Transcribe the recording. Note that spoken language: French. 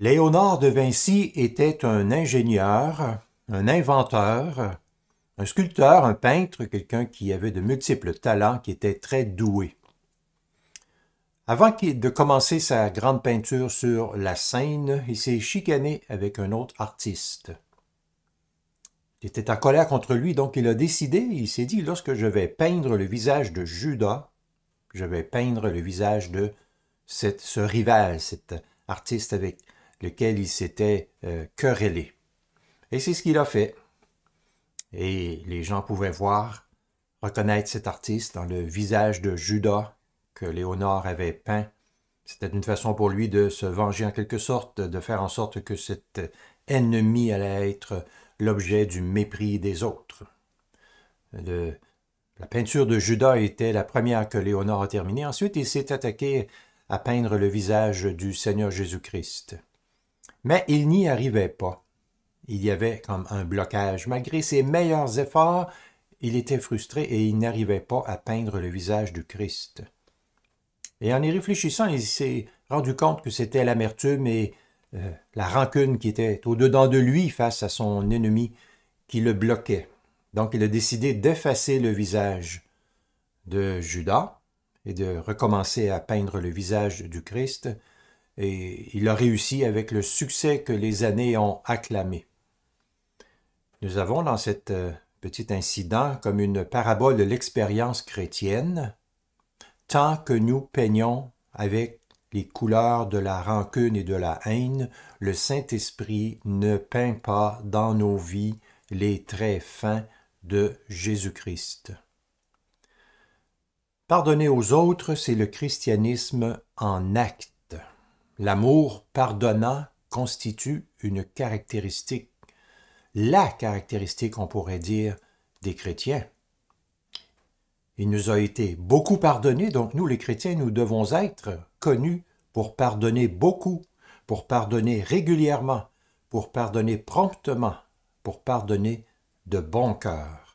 Léonard de Vinci était un ingénieur, un inventeur, un sculpteur, un peintre, quelqu'un qui avait de multiples talents, qui était très doué. Avant de commencer sa grande peinture sur la scène, il s'est chicané avec un autre artiste. Il était en colère contre lui, donc il a décidé, il s'est dit, lorsque je vais peindre le visage de Judas, je vais peindre le visage de ce rival, cet artiste avec lequel il s'était euh, querellé. Et c'est ce qu'il a fait. Et les gens pouvaient voir, reconnaître cet artiste dans le visage de Judas que Léonard avait peint. C'était une façon pour lui de se venger en quelque sorte, de faire en sorte que cet ennemi allait être l'objet du mépris des autres. la peinture de Judas était la première que Léonore a terminée. Ensuite, il s'est attaqué à peindre le visage du Seigneur Jésus-Christ. Mais il n'y arrivait pas. Il y avait comme un blocage. Malgré ses meilleurs efforts, il était frustré et il n'arrivait pas à peindre le visage du Christ. Et en y réfléchissant, il s'est rendu compte que c'était l'amertume et euh, la rancune qui était au-dedans de lui face à son ennemi qui le bloquait. Donc il a décidé d'effacer le visage de Judas et de recommencer à peindre le visage du Christ et il a réussi avec le succès que les années ont acclamé. Nous avons dans cet euh, petit incident comme une parabole de l'expérience chrétienne, tant que nous peignons avec les couleurs de la rancune et de la haine, le Saint-Esprit ne peint pas dans nos vies les traits fins de Jésus-Christ. Pardonner aux autres, c'est le christianisme en acte. L'amour pardonnant constitue une caractéristique, la caractéristique, on pourrait dire, des chrétiens. Il nous a été beaucoup pardonné, donc nous les chrétiens, nous devons être connus pour pardonner beaucoup, pour pardonner régulièrement, pour pardonner promptement, pour pardonner de bon cœur.